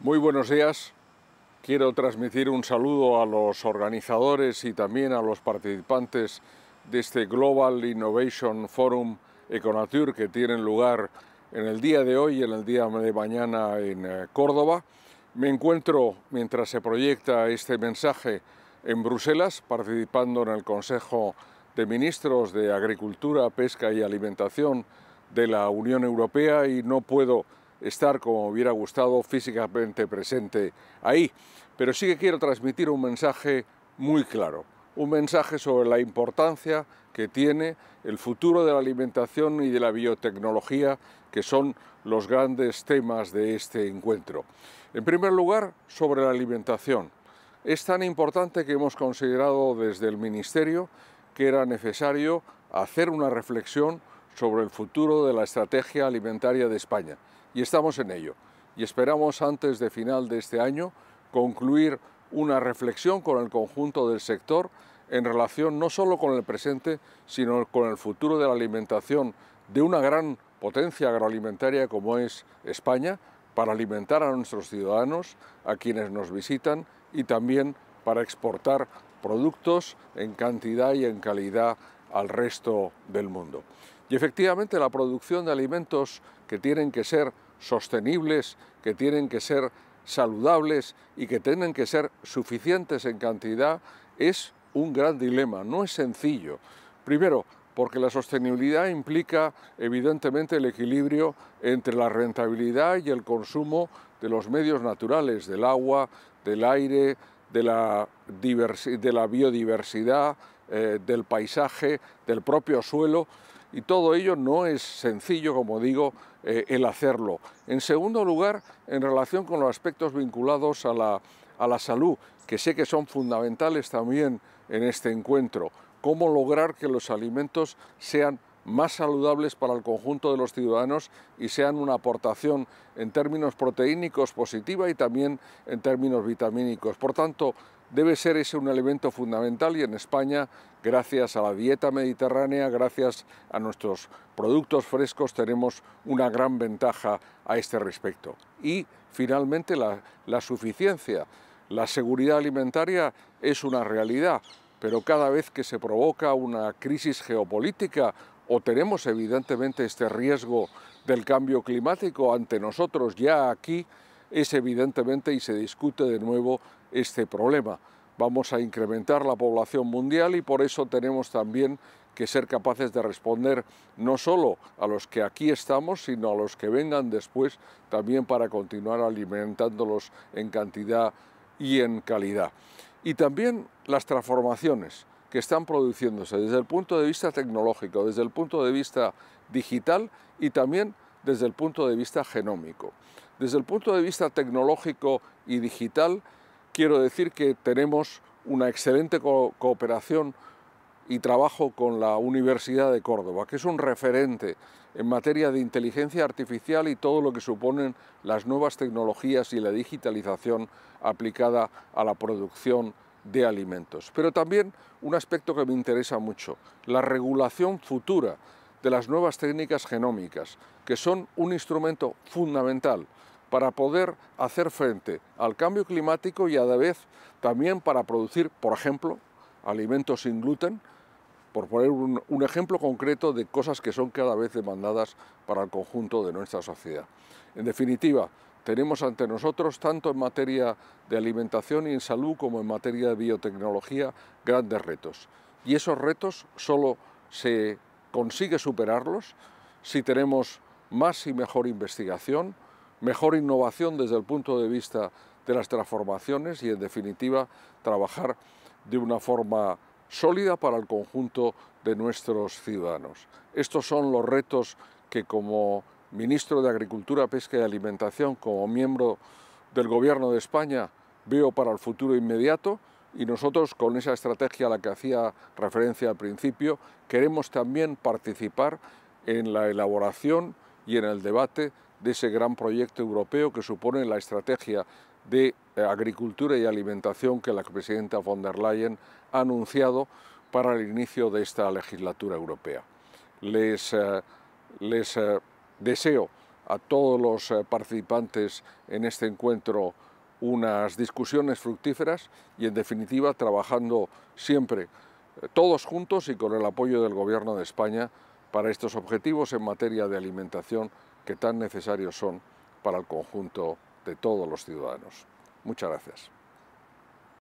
Muy buenos días. Quiero transmitir un saludo a los organizadores y también a los participantes de este Global Innovation Forum Econatur que tienen lugar en el día de hoy y en el día de mañana en eh, Córdoba. Me encuentro, mientras se proyecta este mensaje, en Bruselas, participando en el Consejo de Ministros de Agricultura, Pesca y Alimentación de la Unión Europea y no puedo estar como hubiera gustado físicamente presente ahí, pero sí que quiero transmitir un mensaje muy claro, un mensaje sobre la importancia que tiene el futuro de la alimentación y de la biotecnología, que son los grandes temas de este encuentro. En primer lugar, sobre la alimentación. Es tan importante que hemos considerado desde el Ministerio que era necesario hacer una reflexión sobre el futuro de la estrategia alimentaria de España y estamos en ello. Y esperamos antes de final de este año concluir una reflexión con el conjunto del sector en relación no solo con el presente, sino con el futuro de la alimentación de una gran potencia agroalimentaria como es España, para alimentar a nuestros ciudadanos, a quienes nos visitan y también para exportar productos en cantidad y en calidad al resto del mundo. Y efectivamente la producción de alimentos que tienen que ser sostenibles, que tienen que ser saludables y que tienen que ser suficientes en cantidad, es un gran dilema, no es sencillo. Primero, porque la sostenibilidad implica evidentemente el equilibrio entre la rentabilidad y el consumo de los medios naturales, del agua, del aire, de la, de la biodiversidad, eh, del paisaje, del propio suelo y todo ello no es sencillo, como digo, eh, el hacerlo. En segundo lugar, en relación con los aspectos vinculados a la, a la salud, que sé que son fundamentales también en este encuentro, cómo lograr que los alimentos sean más saludables para el conjunto de los ciudadanos y sean una aportación en términos proteínicos positiva y también en términos vitamínicos. Por tanto, debe ser ese un elemento fundamental y en España, gracias a la dieta mediterránea, gracias a nuestros productos frescos, tenemos una gran ventaja a este respecto. Y finalmente la, suficiencia. La seguridad alimentaria es una realidad, pero cada vez que se provoca una crisis geopolítica o tenemos evidentemente este riesgo del cambio climático ante nosotros ya aquí, es evidentemente y se discute de nuevo este problema. Vamos a incrementar la población mundial y por eso tenemos también que ser capaces de responder no solo a los que aquí estamos, sino a los que vengan después, también para continuar alimentándolos en cantidad y en calidad. Y también las transformaciones que están produciéndose desde el punto de vista tecnológico, desde el punto de vista digital y también desde el punto de vista genómico. Desde el punto de vista tecnológico y digital, quiero decir que tenemos una excelente cooperación y trabajo con la Universidad de Córdoba, que es un referente en materia de inteligencia artificial y todo lo que suponen las nuevas tecnologías y la digitalización aplicada a la producción de alimentos. Pero también un aspecto que me interesa mucho, la regulación futura de las nuevas técnicas genómicas, que son un instrumento fundamental para poder hacer frente al cambio climático y a la vez también para producir, por ejemplo, alimentos sin gluten, por poner un, ejemplo concreto de cosas que son cada vez demandadas para el conjunto de nuestra sociedad. En definitiva, tenemos ante nosotros, tanto en materia de alimentación y en salud como en materia de biotecnología, grandes retos. Y esos retos solo se consigue superarlos si tenemos más y mejor investigación, mejor innovación desde el punto de vista de las transformaciones y, en definitiva, trabajar de una forma sólida para el conjunto de nuestros ciudadanos. Estos son los retos que como ministro de Agricultura, Pesca y Alimentación, como miembro del Gobierno de España, veo para el futuro inmediato y nosotros con esa estrategia a la que hacía referencia al principio, queremos también participar en la elaboración y en el debate de ese gran proyecto europeo que supone la estrategia de eh, agricultura y alimentación que la presidenta von der Leyen ha anunciado para el inicio de esta legislatura europea. Les, eh, eh, deseo a todos los participantes en este encuentro unas discusiones fructíferas y, en definitiva, trabajando siempre todos juntos y con el apoyo del Gobierno de España para estos objetivos en materia de alimentación que tan necesarios son para el conjunto de todos los ciudadanos. Muchas gracias.